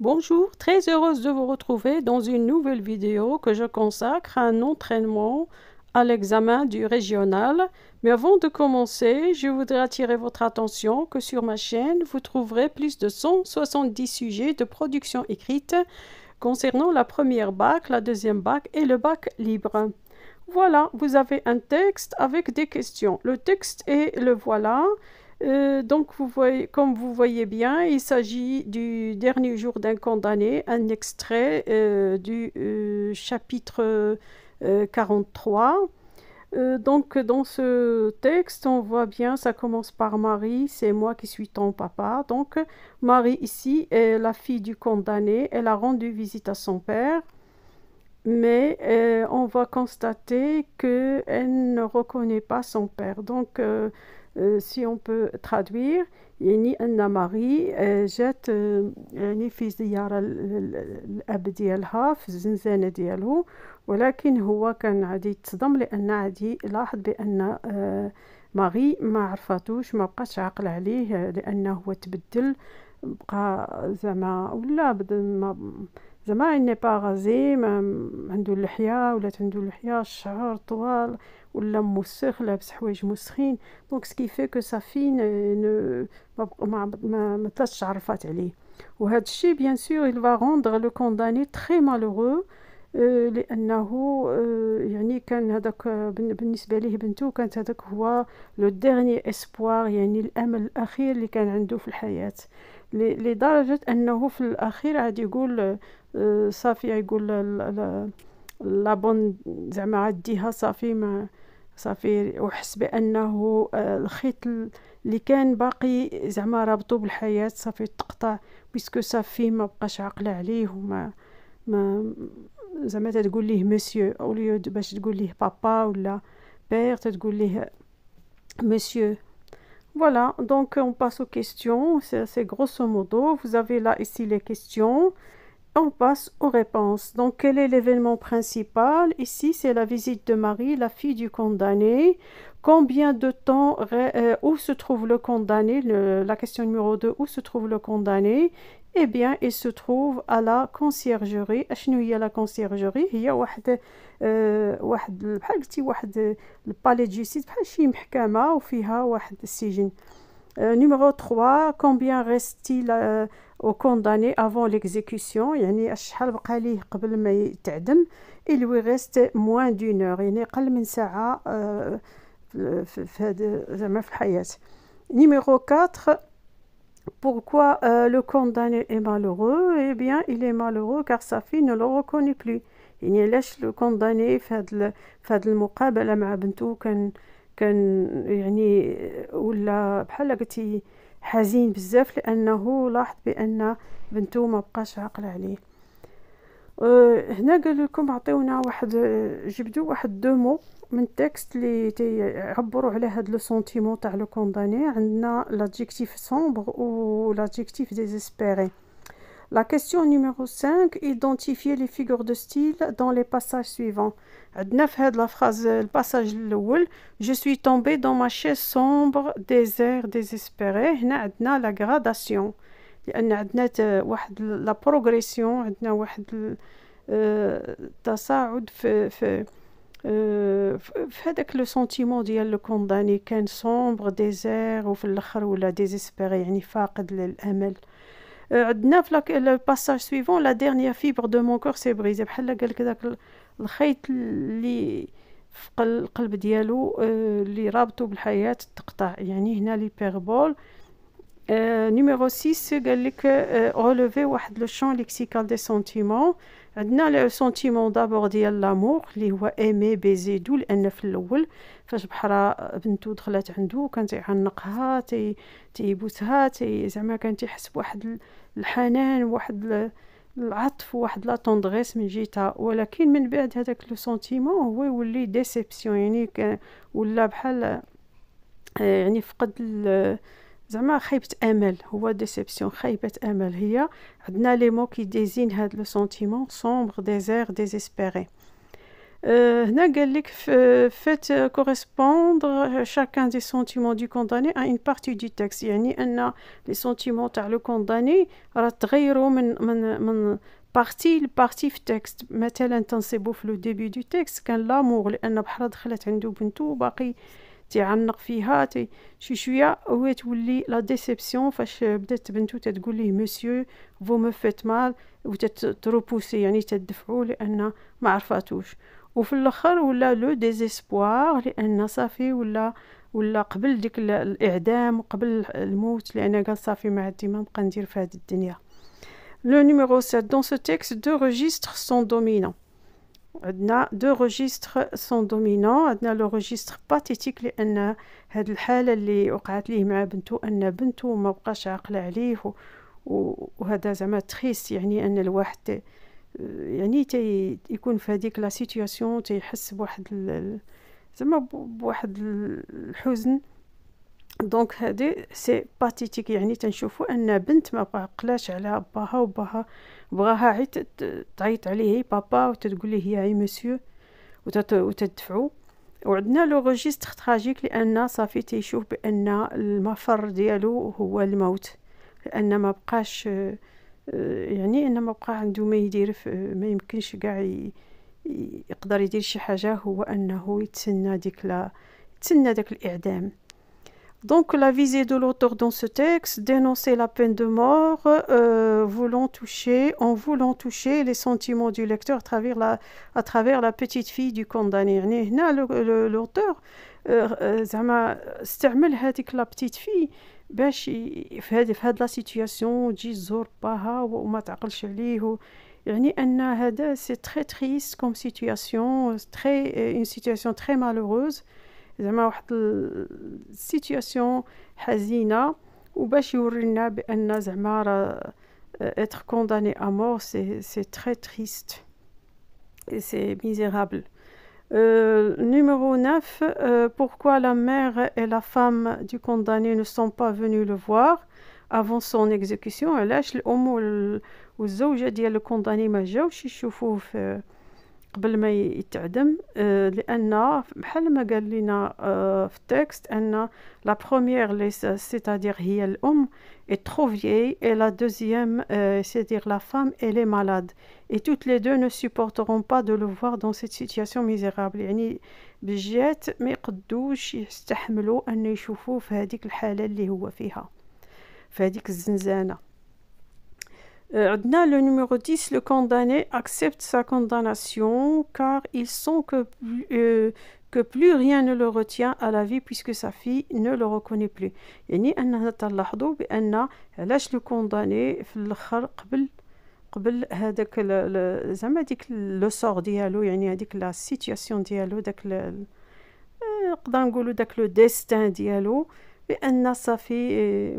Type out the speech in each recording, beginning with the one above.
Bonjour, très heureuse de vous retrouver dans une nouvelle vidéo que je consacre à un entraînement à l'examen du régional. Mais avant de commencer, je voudrais attirer votre attention que sur ma chaîne, vous trouverez plus de 170 sujets de production écrite concernant la première bac, la deuxième bac et le bac libre. Voilà, vous avez un texte avec des questions. Le texte est le voilà. Euh, donc, comme vous voyez bien, il s'agit du dernier jour d'un condamné, un extrait euh, du euh, chapitre 43. donc, dans ce texte, on voit bien, ça commence par Marie, c'est moi qui suis ton papa. Donc, Marie ici est la fille du condamné, elle a rendu visite à son père mais on va constater qu'elle ne reconnaît pas son père. Donc, سي euh, on peut traduire يعني ان ماري جات يعني في زياره الاب ديالها في الزنزانه ديالو ولكن هو كان عادي يتصدم لان عادي لاحظ بان ماري ما عرفاتوش ما بقاش عاقل عليه لانه هو تبدل بقى زعما ولا ما زعما اني با غازي عنده اللحيه ولات عنده اللحيه الشعر طوال ولا موسخ لابس حوايج موسخين دونك سكي في كو صافي ما ما ما ما عرفات عليه وهذا الشيء بيان سور il va لو كونداني condamné très malheureux آه، لانه آه، يعني كان هذاك بالنسبه ليه بنته كانت هذاك هو لو ديرني اسبوار يعني الامل الاخير اللي كان عنده في الحياه لدرجه انه في الاخير عاد يقول صافي يقول لا بون زعما عديها صافي ما صافي وحس بانه آه، الخيط اللي كان باقي زعما رابطو بالحياه صافي تقطع بيسكو صافي ما بقاش عاقله عليه وما ما زعما تقول ليه مسيو او ليو باش تقول ليه بابا ولا بير تقول ليه مسيو Voilà, donc on passe aux questions. C'est grosso modo. Vous avez là ici les questions. On passe aux réponses. Donc, quel est l'événement principal Ici, c'est la visite de Marie, la fille du condamné. Combien de temps, euh, où se trouve le condamné La question numéro 2, où se trouve le condamné Eh bien, il se trouve à la conciergerie. à la conciergerie, il y a un palais de justice, il y a numéro 3, combien reste-t-il au condamné avant l'exécution il lui reste moins d'une heure يعني أقل من ساعة في هذا numéro 4 Pourquoi le condamné est malheureux Eh bien, il est malheureux car sa fille ne le reconnaît plus. Il يعني علاش le condamné faire le المقابلة مع بنته كان يعني ولا بحال قلتي حزين بزاف لانه لاحظ بان بنته ما بقاش عاقله عليه أه هنا قال لكم عطيونا واحد جبدوا واحد دومو من التكست اللي تعبروا على هاد لو سونتيمون تاع لو كونداني عندنا لادجيكتيف سومبر و لادجيكتيف ديزيسبيري La question numéro 5, identifier les figures de style dans les passages suivants. la phrase, euh, le passage je suis tombé dans ma chaise sombre, désert, désespéré. la gradation. Euh, la progression, التصاعد في في في هذاك le sentiment ديال désert كونداني كان est sombre, désert, الاخر ولا يعني عندنا في الباساج سويفون لا ديرنيير فيبر دو مون كور سي بريزي بحال قالك داك الخيط اللي في القلب ديالو آه، اللي رابطو بالحياه تقطع يعني هنا لي بيربول نيميرو 6 قال لك اولوفي آه، واحد لو شون ليكسيكال دي سونتيمون عندنا لو سونتيمون دابور ديال لامور اللي هو ايمي بيزي دو لان في الاول فاش بحرا بنتو دخلت عندو كان تيعنقها تي تيبوسها تي زعما كان تيحس بواحد الحنان واحد العطف واحد لا طوندغيس من جهتها ولكن من بعد هذاك لو سونتيمون هو يولي ديسيبسيون يعني ولا بحال آه، يعني فقد C'est la emel, déception. Il y a des qui désignent le sentiment sombre, désert, désespéré. Il euh, fait correspondre chacun des sentiments du condamné à une partie du texte. les sentiments du condamné en partie texte. le début du texte, il l'amour. تيعنق فيها تي شي شويه هو تولي لا ديسيبسيون فاش بدات بنتو تتقول ليه مسيو فو مو فيت مال وتتروبوسي يعني تدفعو لان ما عرفاتوش وفي الاخر ولا لو ديزيسبوار لان صافي ولا ولا قبل ديك الاعدام وقبل الموت لان قال صافي ما عندي ما نبقى ندير في هذه الدنيا لو نيميرو 7 دون سو تيكست دو ريجستر سون دومينون عندنا دو روجيستر سون دومينون عندنا لو روجيستر باتيتيك لان هاد الحاله اللي وقعت ليه مع بنتو ان بنتو ما بقاش عاقله عليه وهذا زعما تريست يعني ان الواحد يعني تي يكون في هذيك لا سيتوياسيون تيحس بواحد زعما بواحد الحزن دونك هادي سي باتيتيك يعني تنشوفوا ان بنت ما عقلاش على باها وباها بغاها عيط تعيط عليه بابا وتتقول ليه يا اي مسيو وتدفعو وعندنا لو ريجيستر تراجيك لان صافي تيشوف بان المفر ديالو هو الموت لان ما بقاش آه، يعني ان ما بقى عنده ما يدير ما يمكنش كاع يقدر يدير شي حاجه هو انه يتسنى ديك لا يتسنى داك الاعدام Donc la visée de l'auteur dans ce texte, dénoncer la peine de mort, euh, voulant toucher, en voulant toucher les sentiments du lecteur à travers la, à travers la petite fille du condamné. L'auteur, زعما استعمل هذيك لا petite fille باش في هذه في هذه لا سيتوياسيون تجي تزور باها وما تعقلش عليه يعني ان هذا سي تري تريست كوم سيتوياسيون تري اون سيتوياسيون تري مالوروز زعما واحد السيتياسيون حزينه وباش يورينا بان زعما راه être condamné à mort c'est très triste et c'est misérable euh, numéro 9, euh, pourquoi la mère et la femme du condamné ne sont pas venues le voir avant son exécution علاش ديال الكونداني ما جاوش يشوفوه قبل ما يتعدم آه، لان بحال ما قال لنا آه، في التكست ان لا بروميير لي سيتادير هي الام اي ترو في اي لا دوزيام سيتادير لا فام اي لي مالاد اي توت لي دو نو سوبورتورون با دو لو فوار دون سيت سيتياسيون ميزيرابل يعني بجات ما يقدوش يستحملوا ان يشوفوه في هذيك الحاله اللي هو فيها في هذيك الزنزانه Euh, le numéro 10, le condamné accepte sa condamnation car il sent euh, que, plus rien ne le retient à la vie puisque sa fille ne le reconnaît plus. Anna le condamné, le sort la situation euh, le destin sa fille,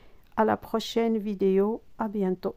à la prochaine vidéo. À bientôt.